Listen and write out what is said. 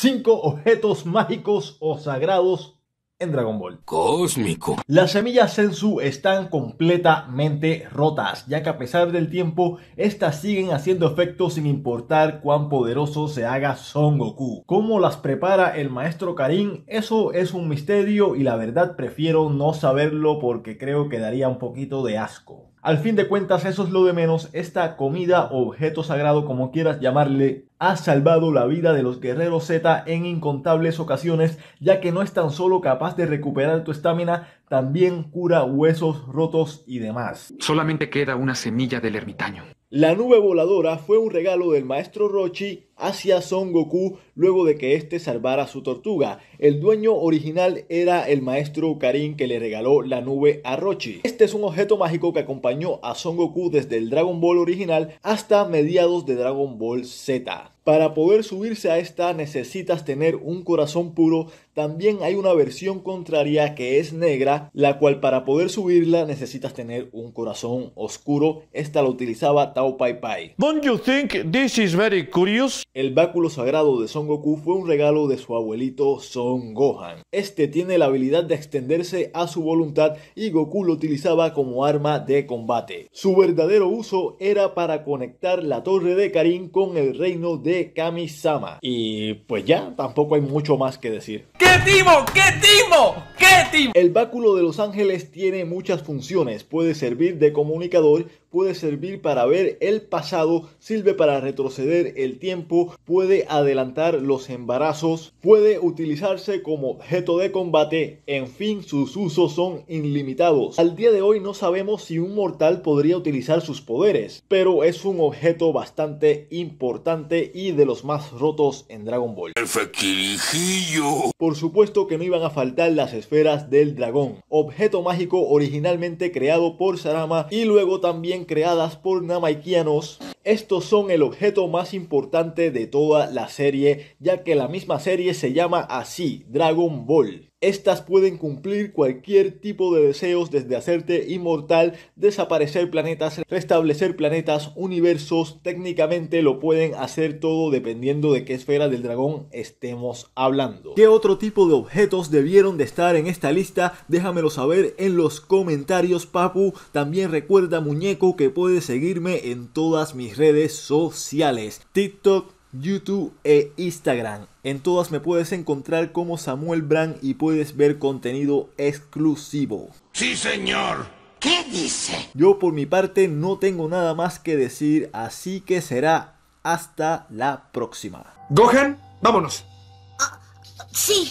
5 objetos mágicos o sagrados en Dragon Ball. Cósmico. Las semillas Sensu están completamente rotas, ya que a pesar del tiempo, estas siguen haciendo efecto sin importar cuán poderoso se haga Son Goku. ¿Cómo las prepara el maestro Karin? Eso es un misterio y la verdad prefiero no saberlo porque creo que daría un poquito de asco. Al fin de cuentas, eso es lo de menos. Esta comida, objeto sagrado, como quieras llamarle, ha salvado la vida de los guerreros Z en incontables ocasiones, ya que no es tan solo capaz de recuperar tu estamina, también cura huesos rotos y demás. Solamente queda una semilla del ermitaño. La nube voladora fue un regalo del maestro Rochi hacia Son Goku luego de que éste salvara su tortuga. El dueño original era el maestro Karin que le regaló la nube a Rochi. Este es un objeto mágico que acompañó a Son Goku desde el Dragon Ball original hasta mediados de Dragon Ball Z. Para poder subirse a esta necesitas tener un corazón puro, también hay una versión contraria que es negra, la cual para poder subirla necesitas tener un corazón oscuro, esta la utilizaba Tao Pai Pai. you think this is very curious? El báculo sagrado de Son Goku fue un regalo de su abuelito Son Gohan. Este tiene la habilidad de extenderse a su voluntad y Goku lo utilizaba como arma de combate. Su verdadero uso era para conectar la torre de Karin con el reino de Kamisama. Y pues ya, tampoco hay mucho más que decir. ¡Qué timo! ¡Qué timo! ¡Qué timo! El báculo de los ángeles tiene muchas funciones. Puede servir de comunicador, puede servir para ver el pasado, sirve para retroceder el tiempo puede adelantar los embarazos, puede utilizarse como objeto de combate, en fin, sus usos son ilimitados. Al día de hoy no sabemos si un mortal podría utilizar sus poderes, pero es un objeto bastante importante y de los más rotos en Dragon Ball. Por supuesto que no iban a faltar las esferas del dragón, objeto mágico originalmente creado por Sarama y luego también creadas por Namaikianos estos son el objeto más importante de toda la serie, ya que la misma serie se llama así, Dragon Ball. Estas pueden cumplir cualquier tipo de deseos desde hacerte inmortal, desaparecer planetas, restablecer planetas, universos, técnicamente lo pueden hacer todo dependiendo de qué esfera del dragón estemos hablando. ¿Qué otro tipo de objetos debieron de estar en esta lista? Déjamelo saber en los comentarios papu. También recuerda muñeco que puedes seguirme en todas mis redes sociales. TikTok, YouTube e Instagram. En todas me puedes encontrar como Samuel Brand y puedes ver contenido exclusivo. Sí, señor. ¿Qué dice? Yo por mi parte no tengo nada más que decir, así que será hasta la próxima. Gohan, vámonos. Ah, sí.